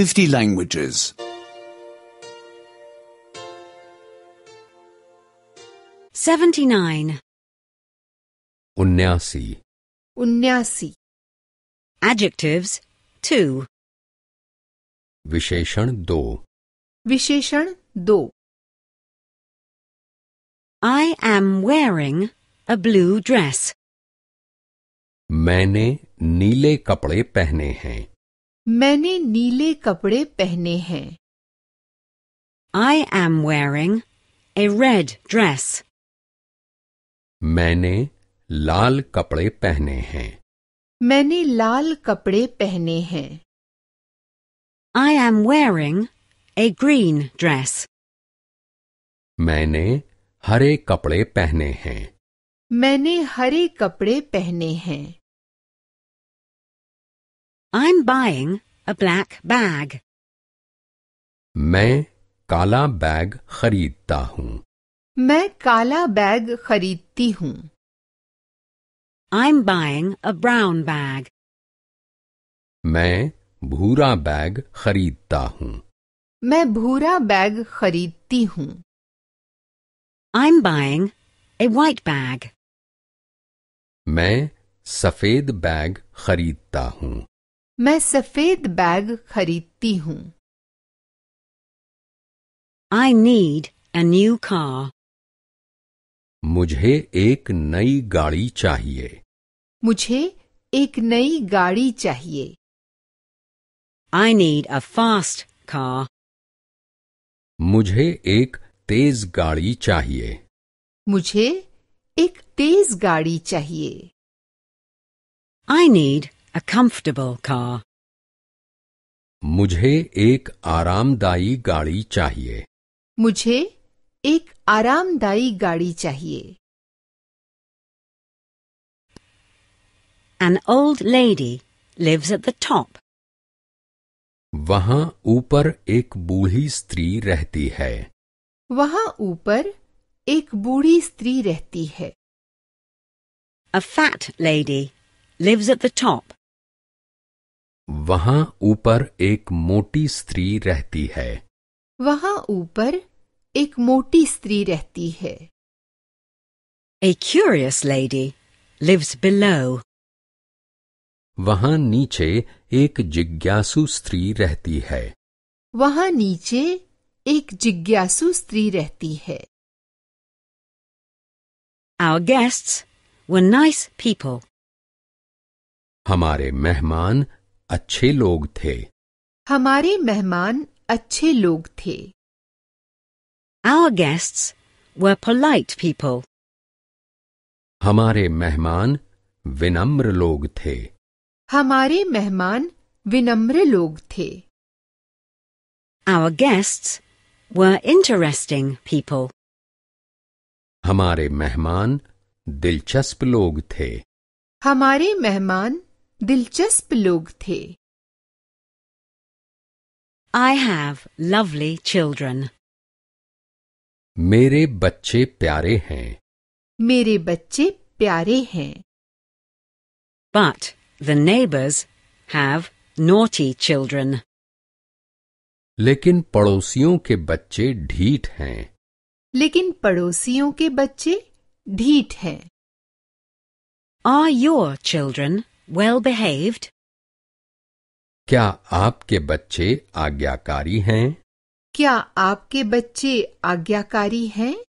Fifty languages. Seventy-nine. Unnyasi. Unnyasi. Adjectives, two. Visheshan do. Visheshan do. I am wearing a blue dress. मैंने नीले कपड़े पहने हैं मैंने नीले कपड़े पहने हैं I am wearing a red dress. मैंने लाल कपड़े पहने हैं मैंने लाल कपड़े पहने हैं I am wearing a green dress. मैंने हरे कपड़े पहने हैं मैंने हरे कपड़े पहने हैं I'm buying a black bag. मैं काला बैग खरीदता हूँ मैं काला बैग खरीदती हूँ I'm buying a brown bag. मैं भूरा बैग खरीदता हूँ मैं भूरा बैग खरीदती हूँ I'm buying a white bag. मैं सफेद बैग खरीदता हूँ मैं सफेद बैग खरीदती हूँ आई नीड ए न्यू खा मुझे एक नई गाड़ी चाहिए मुझे एक नई गाड़ी चाहिए आई नीड अ फास्ट खा मुझे एक तेज गाड़ी चाहिए मुझे एक तेज गाड़ी चाहिए I need A comfortable car. मुझे एक आरामदायी गाड़ी चाहिए मुझे एक आरामदायी गाड़ी चाहिए An old lady lives at the top. वहाँ ऊपर एक बूढ़ी स्त्री रहती है वहाँ ऊपर एक बूढ़ी स्त्री रहती है A fat lady lives at the top. वहाँ ऊपर एक मोटी स्त्री रहती है वहाँ ऊपर एक मोटी स्त्री रहती है a curious lady lives below वहाँ नीचे एक जिज्ञासु स्त्री रहती है वहाँ नीचे एक जिज्ञासु स्त्री रहती है Our गेस्ट वो नाइस people. हमारे मेहमान अच्छे लोग थे हमारे मेहमान अच्छे लोग थे Our guests were polite people. हमारे मेहमान विनम्र लोग थे हमारे मेहमान विनम्र लोग थे Our guests were interesting people. हमारे मेहमान दिलचस्प लोग थे हमारे मेहमान दिलचस्प लोग थे आई हैव लवली चिल्ड्रन मेरे बच्चे प्यारे हैं मेरे बच्चे प्यारे हैं but the neighbours have naughty children लेकिन पड़ोसियों के बच्चे ढीठ हैं लेकिन पड़ोसियों के बच्चे ढीठ हैं are your children well behaved? क्या आपके बच्चे आज्ञाकारी हैं क्या आपके बच्चे आज्ञाकारी हैं